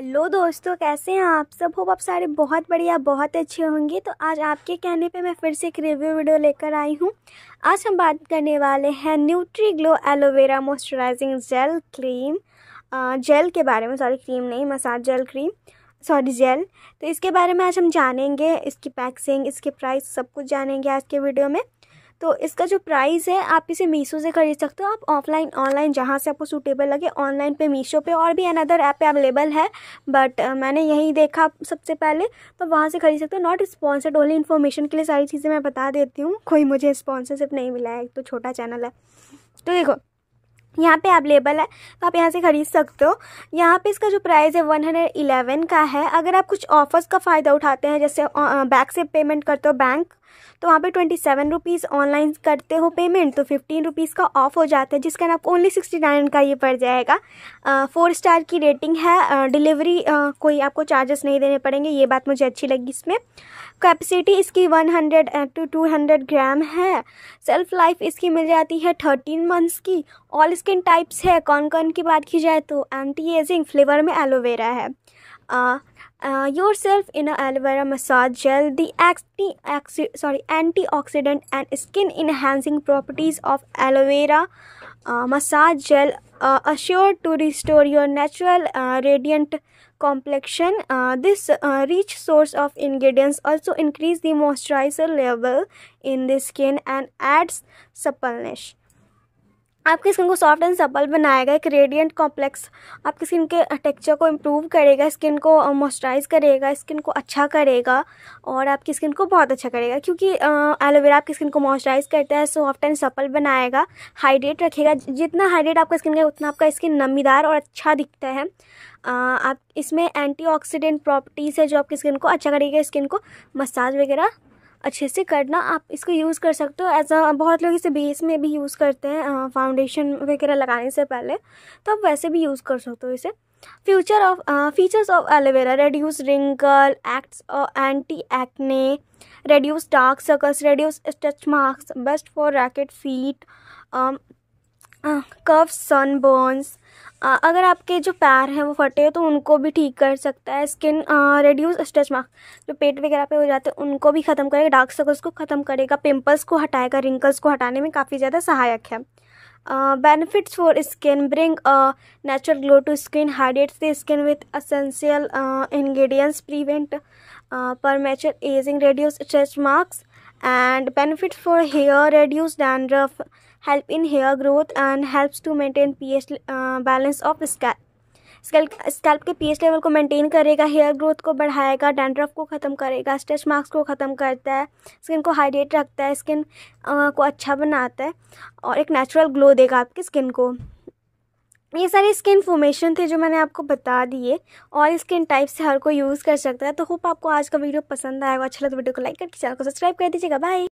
Hello दोस्तों कैसे हैं आप सब होप आप सारे बहुत बढ़िया बहुत अच्छे होंगे तो आज आपके कहने पे मैं फिर से एक रिव्यू वीडियो लेकर आई हूँ आज हम बात करने वाले हैं Nutri Glow aloe vera moisturising gel cream gel के बारे में सॉरी क्रीम नहीं massage gel cream sorry gel तो इसके बारे में आज हम जानेंगे इसकी पैक्सिंग इसके प्राइस सब कुछ जानेंगे आज के वीडियो में तो इसका जो प्राइस है आप इसे मीशो से खरीद सकते हो आप ऑफलाइन ऑनलाइन जहाँ से आपको सूटेबल लगे ऑनलाइन पे मीशो पे और भी अनदर ऐप पे अवेलेबल है बट uh, मैंने यही देखा सबसे पहले तो वहाँ से खरीद सकते हो नॉट स्पॉन्सर्ड ओनली इन्फॉर्मेशन के लिए सारी चीज़ें मैं बता देती हूँ कोई मुझे स्पॉन्सरशिप नहीं मिला है तो छोटा चैनल है तो देखो यहाँ पे अवेलेबल है तो आप यहाँ से ख़रीद सकते हो यहाँ पे इसका जो प्राइस है वन हंड्रेड इलेवन का है अगर आप कुछ ऑफर्स का फ़ायदा उठाते हैं जैसे बैक से पेमेंट करते हो बैंक तो वहाँ पे ट्वेंटी सेवन रुपीज़ ऑनलाइन करते हो पेमेंट तो फिफ्टीन रुपीज़ का ऑफ हो जाता है जिसके आपको ओनली सिक्सटी नाइन का ये पड़ जाएगा फोर स्टार की रेटिंग है डिलीवरी कोई आपको चार्जेस नहीं देने पड़ेंगे ये बात मुझे अच्छी लगी इसमें कैपेसिटी इसकी one hundred two two hundred gram है सेल्फ लाइफ इसकी मिल जाती है थर्टीन मंथ्स की ऑल स्किन टाइप्स है कौन कौन की बात की जाए तो एंटी एजिंग फ्लेवर में एलोवेरा है uh, uh, yourself in a aloe vera massage gel. The anti sorry antioxidant and skin enhancing properties of aloe vera uh, massage gel uh, assured to restore your natural uh, radiant complexion. Uh, this uh, rich source of ingredients also increase the moisturizer level in the skin and adds suppleness. आपकी skin को soft and supple बनाएगा एक radiant complex आपकी skin के texture को improve करेगा skin को moisturise करेगा स्किन को अच्छा करेगा और आपकी स्किन को बहुत अच्छा करेगा क्योंकि एलोवेरा आपकी स्किन को मॉइस्चराइज करता है सॉफ्ट एंड सपल बनाएगा हाइड्रेट रखेगा जितना हाइड्रेट आपका स्किन का उतना आपका स्किन नमीदार और अच्छा दिखता है आ, आप इसमें एंटी प्रॉपर्टीज़ है जो आपकी स्किन को अच्छा करेगा स्किन को मसाज वगैरह अच्छे से करना आप इसको यूज़ कर सकते हो एज अ बहुत लोग इसे बेस में भी यूज़ करते हैं फाउंडेशन वगैरह लगाने से पहले तो आप वैसे भी यूज़ कर सकते हो इसे future of features of aloe vera reduce wrinkle acts anti acne reduce dark circles reduce stretch marks best for cracked feet cuff sunburns अगर आपके जो पैर हैं वो फटे हैं तो उनको भी ठीक कर सकता है स्किन रिड्यूस स्ट्रेच मार्क जो पेट वगैरह पे हो जाते हैं उनको भी ख़त्म करेगा डार्क सर्कल्स को ख़त्म करेगा पिंपल्स को हटाएगा रिंकल्स को हटाने में काफ़ी ज़्यादा सहायक है benefits for skin bring natural glow to skin hydrates the skin with essential ingredients prevent premature ageing reduce stretch marks and benefits for hair reduce dandruff help in hair growth and helps to maintain pH uh, balance of scalp scalp scalp के pH level को maintain करेगा hair growth को बढ़ाएगा dandruff को ख़त्म करेगा stretch marks को ख़त्म करता है स्किन को हाइड्रेट रखता है स्किन uh, को अच्छा बनाता है और एक नेचुरल ग्लो देगा आपकी स्किन को ये सारे स्किन फॉर्मेशन थे जो मैंने आपको बता दिए और स्किन टाइप से हर कोई यूज़ कर सकता है तो होप आपको आज का वीडियो पसंद आएगा अच्छा लगता है वीडियो तो को लाइक करके चैनल को सब्सक्राइब कर दीजिएगा बाय